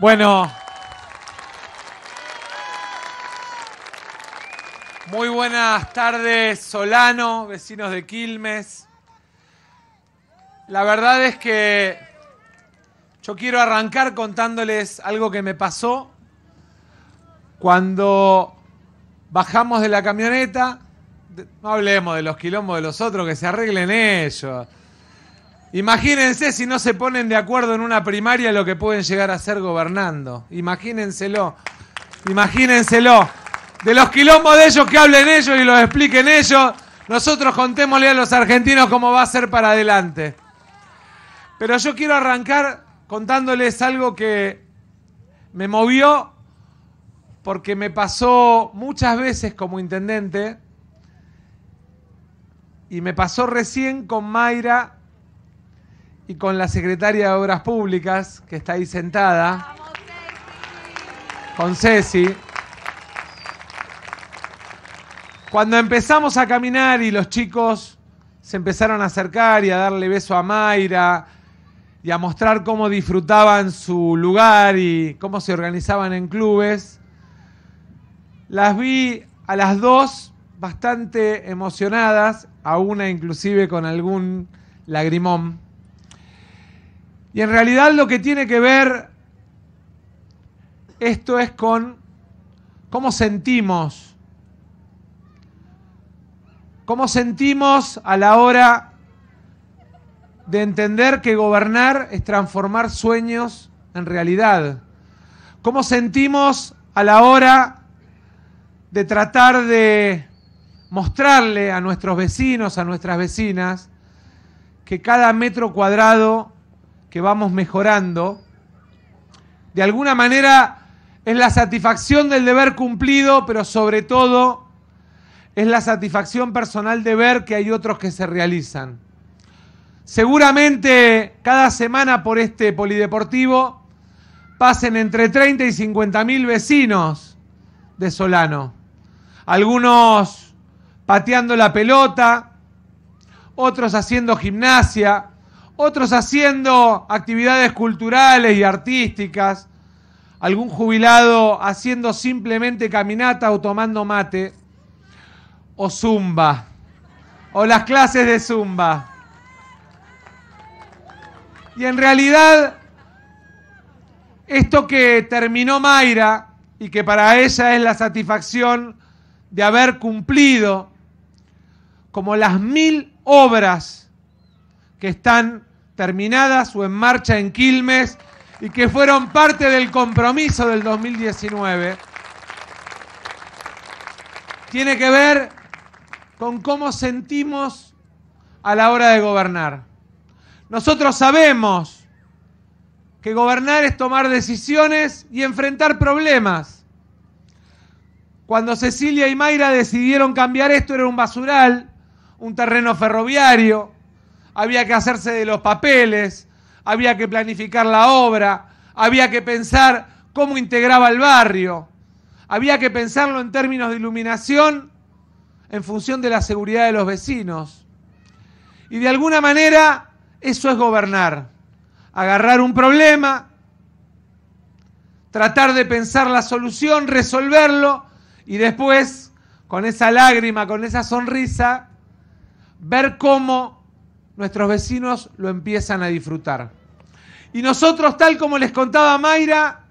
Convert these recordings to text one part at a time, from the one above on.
Bueno. Muy buenas tardes, Solano, vecinos de Quilmes. La verdad es que yo quiero arrancar contándoles algo que me pasó cuando bajamos de la camioneta. No hablemos de los quilombos de los otros, que se arreglen ellos. Imagínense si no se ponen de acuerdo en una primaria lo que pueden llegar a ser gobernando. Imagínenselo. Imagínenselo. De los quilombos de ellos que hablen ellos y los expliquen ellos, nosotros contémosle a los argentinos cómo va a ser para adelante. Pero yo quiero arrancar contándoles algo que me movió porque me pasó muchas veces como intendente y me pasó recién con Mayra y con la secretaria de Obras Públicas, que está ahí sentada, con Ceci. Cuando empezamos a caminar y los chicos se empezaron a acercar y a darle beso a Mayra y a mostrar cómo disfrutaban su lugar y cómo se organizaban en clubes, las vi a las dos bastante emocionadas, a una inclusive con algún lagrimón y en realidad lo que tiene que ver esto es con cómo sentimos, cómo sentimos a la hora de entender que gobernar es transformar sueños en realidad, cómo sentimos a la hora de tratar de mostrarle a nuestros vecinos, a nuestras vecinas, que cada metro cuadrado que vamos mejorando, de alguna manera es la satisfacción del deber cumplido, pero sobre todo es la satisfacción personal de ver que hay otros que se realizan. Seguramente cada semana por este polideportivo pasen entre 30 y 50 mil vecinos de Solano. Algunos pateando la pelota, otros haciendo gimnasia, otros haciendo actividades culturales y artísticas, algún jubilado haciendo simplemente caminata o tomando mate, o zumba, o las clases de zumba. Y en realidad, esto que terminó Mayra y que para ella es la satisfacción de haber cumplido como las mil obras que están terminadas o en marcha en Quilmes y que fueron parte del compromiso del 2019, tiene que ver con cómo sentimos a la hora de gobernar. Nosotros sabemos que gobernar es tomar decisiones y enfrentar problemas. Cuando Cecilia y Mayra decidieron cambiar esto era un basural, un terreno ferroviario, había que hacerse de los papeles, había que planificar la obra, había que pensar cómo integraba el barrio, había que pensarlo en términos de iluminación en función de la seguridad de los vecinos. Y de alguna manera eso es gobernar, agarrar un problema, tratar de pensar la solución, resolverlo y después, con esa lágrima, con esa sonrisa, ver cómo nuestros vecinos lo empiezan a disfrutar. Y nosotros, tal como les contaba Mayra,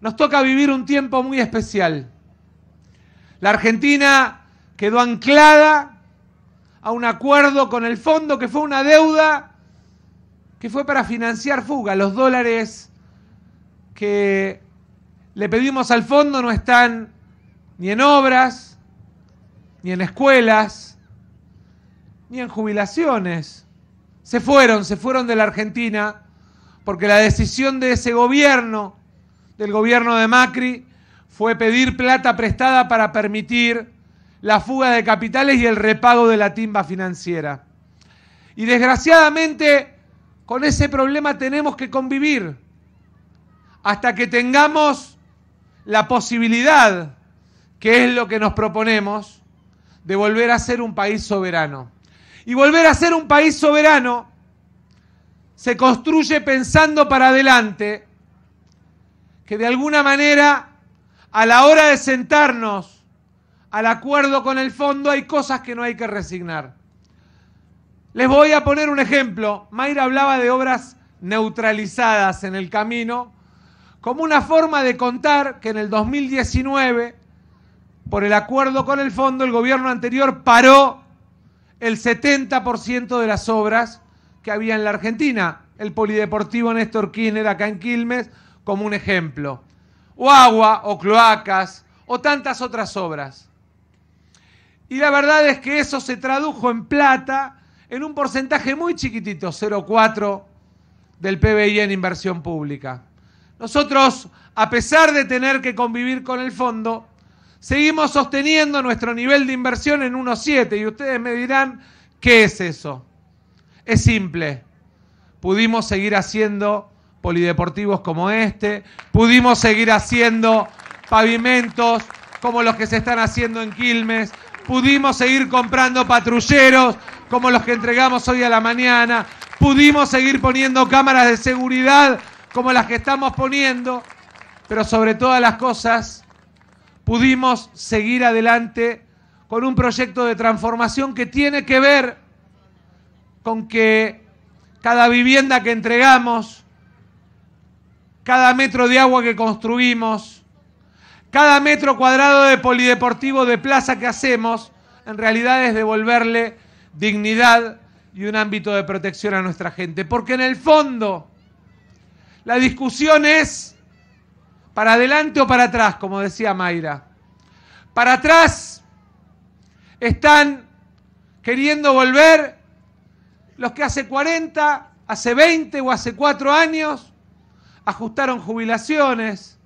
nos toca vivir un tiempo muy especial. La Argentina quedó anclada a un acuerdo con el fondo que fue una deuda que fue para financiar fuga. Los dólares que le pedimos al fondo no están ni en obras, ni en escuelas, ni en jubilaciones. Se fueron, se fueron de la Argentina porque la decisión de ese gobierno, del gobierno de Macri, fue pedir plata prestada para permitir la fuga de capitales y el repago de la timba financiera. Y desgraciadamente con ese problema tenemos que convivir hasta que tengamos la posibilidad, que es lo que nos proponemos, de volver a ser un país soberano y volver a ser un país soberano se construye pensando para adelante que de alguna manera a la hora de sentarnos al acuerdo con el fondo hay cosas que no hay que resignar. Les voy a poner un ejemplo. Mayra hablaba de obras neutralizadas en el camino como una forma de contar que en el 2019, por el acuerdo con el fondo, el gobierno anterior paró el 70% de las obras que había en la Argentina. El Polideportivo Néstor Kirchner acá en Quilmes, como un ejemplo. O agua, o cloacas, o tantas otras obras. Y la verdad es que eso se tradujo en plata en un porcentaje muy chiquitito, 0,4 del PBI en inversión pública. Nosotros, a pesar de tener que convivir con el fondo, seguimos sosteniendo nuestro nivel de inversión en 1.7 y ustedes me dirán, ¿qué es eso? Es simple. Pudimos seguir haciendo polideportivos como este, pudimos seguir haciendo pavimentos como los que se están haciendo en Quilmes, pudimos seguir comprando patrulleros como los que entregamos hoy a la mañana, pudimos seguir poniendo cámaras de seguridad como las que estamos poniendo, pero sobre todas las cosas pudimos seguir adelante con un proyecto de transformación que tiene que ver con que cada vivienda que entregamos, cada metro de agua que construimos, cada metro cuadrado de polideportivo de plaza que hacemos, en realidad es devolverle dignidad y un ámbito de protección a nuestra gente. Porque en el fondo, la discusión es para adelante o para atrás, como decía Mayra. Para atrás están queriendo volver los que hace 40, hace 20 o hace 4 años ajustaron jubilaciones,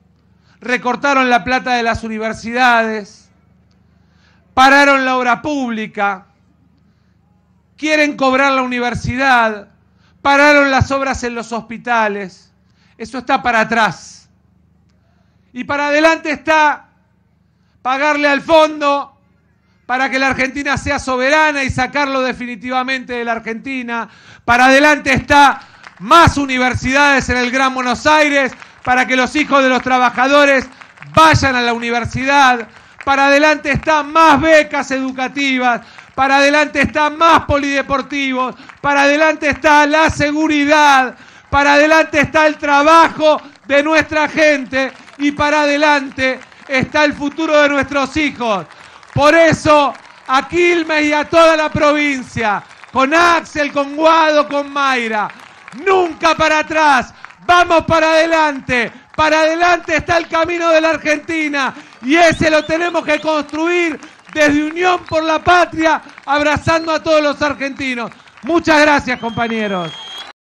recortaron la plata de las universidades, pararon la obra pública, quieren cobrar la universidad, pararon las obras en los hospitales. Eso está para atrás. Y para adelante está pagarle al fondo para que la Argentina sea soberana y sacarlo definitivamente de la Argentina. Para adelante está más universidades en el Gran Buenos Aires para que los hijos de los trabajadores vayan a la universidad. Para adelante está más becas educativas, para adelante está más polideportivos, para adelante está la seguridad, para adelante está el trabajo de nuestra gente y para adelante está el futuro de nuestros hijos. Por eso, a Quilmes y a toda la provincia, con Axel, con Guado, con Mayra, nunca para atrás, vamos para adelante, para adelante está el camino de la Argentina y ese lo tenemos que construir desde Unión por la Patria, abrazando a todos los argentinos. Muchas gracias, compañeros.